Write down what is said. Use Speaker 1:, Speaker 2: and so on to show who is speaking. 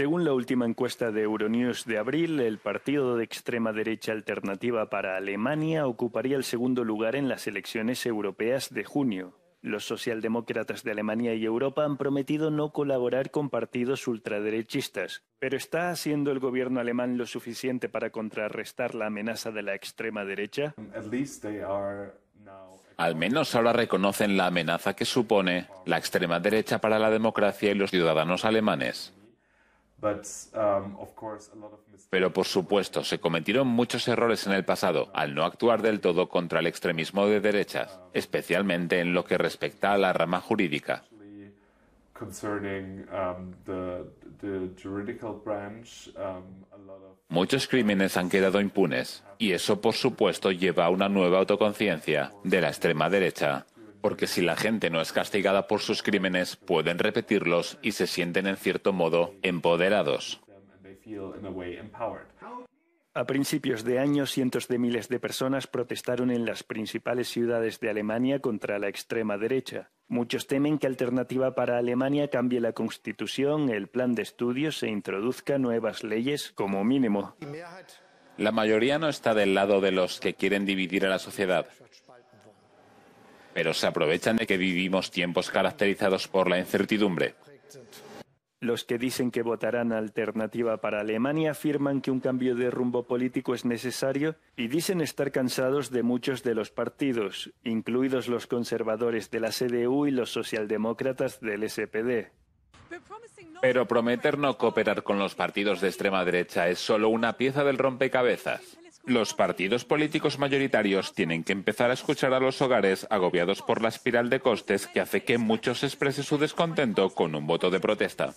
Speaker 1: Según la última encuesta de Euronews de abril, el partido de extrema derecha alternativa para Alemania ocuparía el segundo lugar en las elecciones europeas de junio. Los socialdemócratas de Alemania y Europa han prometido no colaborar con partidos ultraderechistas, pero ¿está haciendo el gobierno alemán lo suficiente para contrarrestar la amenaza de la extrema derecha?
Speaker 2: Al menos ahora reconocen la amenaza que supone la extrema derecha para la democracia y los ciudadanos alemanes. Um, Pero por supuesto, se cometieron muchos errores en el pasado al no actuar del todo contra el extremismo de derechas, um, especialmente en lo que respecta a la rama jurídica. Um, muchos crímenes han quedado impunes y eso, por supuesto, lleva a una nueva autoconciencia de la extrema derecha porque si la gente no es castigada por sus crímenes, pueden repetirlos y se sienten en cierto modo empoderados.
Speaker 1: A principios de año, cientos de miles de personas protestaron en las principales ciudades de Alemania contra la extrema derecha. Muchos temen que Alternativa para Alemania cambie la constitución, el plan de estudios e introduzca nuevas leyes como mínimo.
Speaker 2: La mayoría no está del lado de los que quieren dividir a la sociedad pero se aprovechan de que vivimos tiempos caracterizados por la incertidumbre.
Speaker 1: Los que dicen que votarán alternativa para Alemania afirman que un cambio de rumbo político es necesario y dicen estar cansados de muchos de los partidos, incluidos los conservadores de la CDU y los socialdemócratas del SPD.
Speaker 2: Pero prometer no cooperar con los partidos de extrema derecha es solo una pieza del rompecabezas. Los partidos políticos mayoritarios tienen que empezar a escuchar a los hogares agobiados por la espiral de costes que hace que muchos expresen su descontento con un voto de protesta.